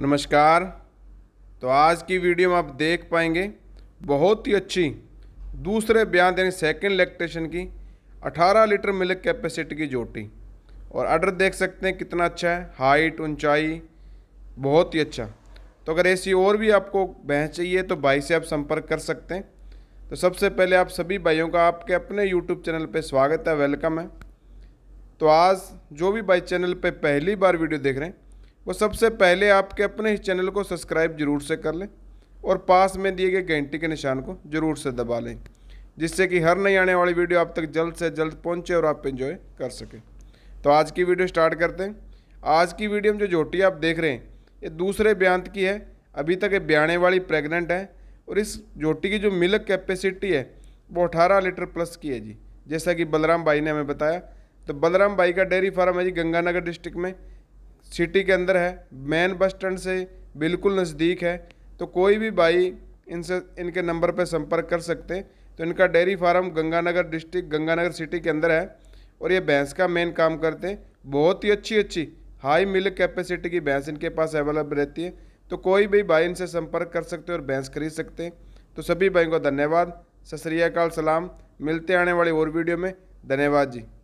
नमस्कार तो आज की वीडियो में आप देख पाएंगे बहुत ही अच्छी दूसरे बयान यानी सेकेंड लैक्टेशन की 18 लीटर मिल्क कैपेसिटी की जोटी और अर्डर देख सकते हैं कितना अच्छा है हाइट ऊंचाई बहुत ही अच्छा तो अगर ऐसी और भी आपको बहस चाहिए तो भाई से आप संपर्क कर सकते हैं तो सबसे पहले आप सभी भाइयों का आपके अपने यूट्यूब चैनल पर स्वागत है वेलकम है तो आज जो भी भाई चैनल पर पहली बार वीडियो देख रहे हैं वो सबसे पहले आपके अपने ही चैनल को सब्सक्राइब जरूर से कर लें और पास में दिए गए घंटी के निशान को जरूर से दबा लें जिससे कि हर नई आने वाली वीडियो आप तक जल्द से जल्द पहुंचे और आप इन्जॉय कर सकें तो आज की वीडियो स्टार्ट करते हैं आज की वीडियो में जो झोटी आप देख रहे हैं ये दूसरे ब्यांत की है अभी तक ये ब्याने वाली प्रेग्नेंट है और इस झोटी की जो मिल्क कैपेसिटी है वो अठारह लीटर प्लस की है जी जैसा कि बलराम भाई ने हमें बताया तो बलराम भाई का डेयरी फार्म है जी गंगानगर डिस्ट्रिक्ट में सिटी के अंदर है मेन बस स्टैंड से बिल्कुल नज़दीक है तो कोई भी भाई इनसे इनके नंबर पर संपर्क कर सकते हैं तो इनका dairy farm Ganganagar district Ganganagar city के अंदर है और ये भैंस का मेन काम करते हैं बहुत ही अच्छी अच्छी हाई मिल्क कैपेसिटी की भैंस इनके पास अवेलेबल रहती है तो कोई भी भाई इनसे संपर्क कर सकते हैं और भैंस खरीद सकते हैं तो सभी भाई को धन्यवाद सत सलाम मिलते आने वाली और वीडियो में धन्यवाद जी